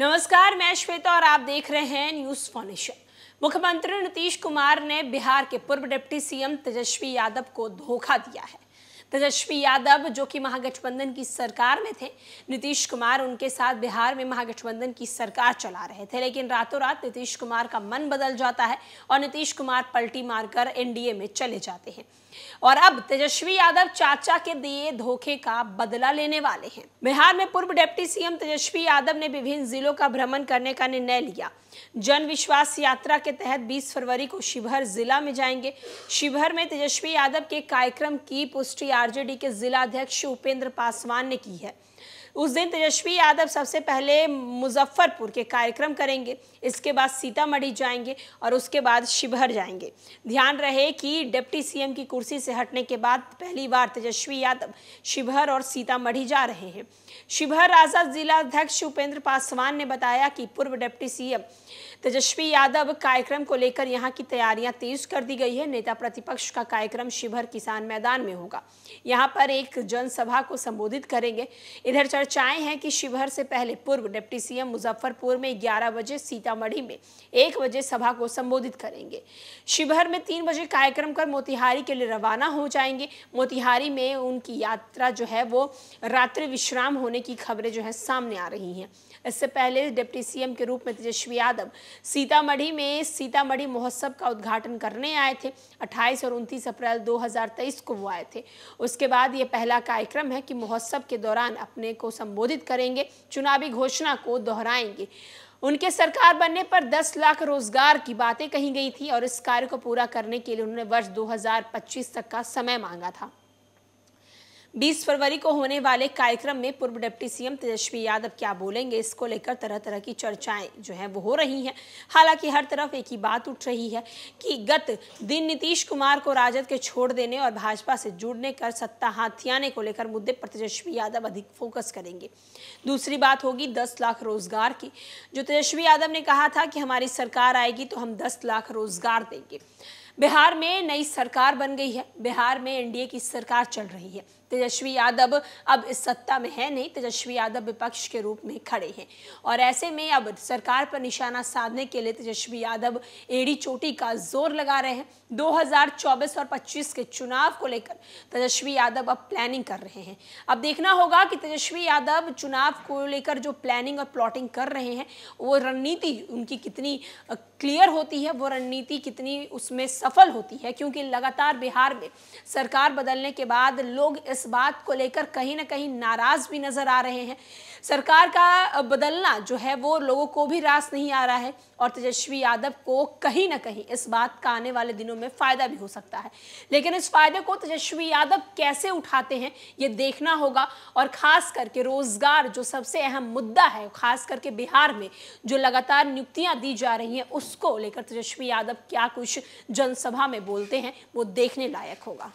नमस्कार मैं श्वेता और आप देख रहे हैं न्यूज फॉनेशन मुख्यमंत्री नीतीश कुमार ने बिहार के पूर्व डिप्टी सीएम तेजस्वी यादव को धोखा दिया है तेजस्वी यादव जो कि महागठबंधन की सरकार में थे नीतीश कुमार उनके साथ बिहार में महागठबंधन की सरकार चला रहे थे लेकिन रातों रात नीतीश कुमार का मन बदल जाता है और नीतीश कुमार पलटी मारकर एनडीए में चले जाते हैं और अब तेजस्वी यादव चाचा के दिए धोखे का बदला लेने वाले हैं बिहार में पूर्व डिप्टी सीएम तेजस्वी यादव ने विभिन्न जिलों का भ्रमण करने का निर्णय लिया जन विश्वास यात्रा के तहत 20 फरवरी को शिवहर जिला में जाएंगे शिवहर में तेजस्वी यादव के कार्यक्रम की पुष्टि आरजेडी के जिला अध्यक्ष उपेंद्र पासवान ने की है उस दिन तेजस्वी यादव सबसे पहले मुजफ्फरपुर के कार्यक्रम करेंगे इसके बाद सीतामढ़ी जाएंगे और उसके बाद शिवहर जाएंगे ध्यान रहे कि डिप्टी सीएम की कुर्सी से हटने के बाद पहली बार तेजस्वी यादव शिवहर और सीतामढ़ी जा रहे हैं शिवहर राजा जिला अध्यक्ष उपेंद्र पासवान ने बताया कि पूर्व डिप्टी सीएम तेजस्वी यादव कार्यक्रम को लेकर यहाँ की तैयारियां तेज कर दी गई है नेता प्रतिपक्ष का कार्यक्रम शिवहर किसान मैदान में होगा यहाँ पर एक जनसभा को संबोधित करेंगे इधर चर्चाएं हैं कि शिवहर से पहले पूर्व डिप्टी सीएम मुजफ्फरपुर में 11 बजे सीतामढ़ी में 1 बजे सभा को संबोधित करेंगे शिवहर में 3 बजे कार्यक्रम कर मोतिहारी के लिए रवाना हो जाएंगे मोतिहारी में उनकी यात्रा जो है वो रात्रि विश्राम होने की खबरें जो है सामने आ रही हैं इससे पहले डिप्टी सीएम के रूप में तेजस्वी यादव सीतामढ़ी में सीतामढ़ी महोत्सव का उद्घाटन करने आए थे 28 और 29 अप्रैल 2023 को वो आए थे उसके बाद ये पहला कार्यक्रम है कि महोत्सव के दौरान अपने को संबोधित करेंगे चुनावी घोषणा को दोहराएंगे उनके सरकार बनने पर 10 लाख रोजगार की बातें कही गई थी और इस कार्य को पूरा करने के लिए उन्होंने वर्ष 2025 तक का समय मांगा था 20 फरवरी को होने वाले कार्यक्रम में पूर्व डिप्टी सीएम तेजस्वी यादव क्या बोलेंगे इसको लेकर तरह तरह की चर्चाएं जो हैं वो हो रही हैं हालांकि हर तरफ एक ही बात उठ रही है कि गत दिन नीतीश कुमार को राजद के छोड़ देने और भाजपा से जुड़ने कर सत्ता हाथियाने को लेकर मुद्दे पर तेजस्वी यादव अधिक फोकस करेंगे दूसरी बात होगी दस लाख रोजगार की जो तेजस्वी यादव ने कहा था कि हमारी सरकार आएगी तो हम दस लाख रोजगार देंगे बिहार में नई सरकार बन गई है बिहार में एनडीए की सरकार चल रही है तेजस्वी यादव अब इस सत्ता में है नहीं तेजस्वी यादव विपक्ष के रूप में खड़े हैं और ऐसे में अब सरकार पर निशाना साधने के लिए तेजस्वी यादव एड़ी चोटी का जोर लगा रहे हैं 2024 और 25 के चुनाव को लेकर तेजस्वी यादव अब प्लानिंग कर रहे हैं अब देखना होगा कि तेजस्वी यादव चुनाव को लेकर जो प्लानिंग और प्लॉटिंग कर रहे हैं वो रणनीति उनकी कितनी क्लियर होती है वो रणनीति कितनी उसमें सब सफल होती है क्योंकि लगातार बिहार में सरकार बदलने के बाद लोग इस बात को लेकर कहीं ना कहीं नाराज भी नजर आ रहे हैं सरकार का बदलना जो है वो लोगों को भी रास नहीं आ रहा है और तेजस्वी यादव को कहीं ना कहीं इस बात का आने वाले दिनों में फायदा भी हो सकता है लेकिन इस फायदे को तेजस्वी यादव कैसे उठाते हैं ये देखना होगा और खास करके रोजगार जो सबसे अहम मुद्दा है खास करके बिहार में जो लगातार नियुक्तियां दी जा रही हैं उसको लेकर तेजस्वी यादव क्या कुछ जन सभा में बोलते हैं वो देखने लायक होगा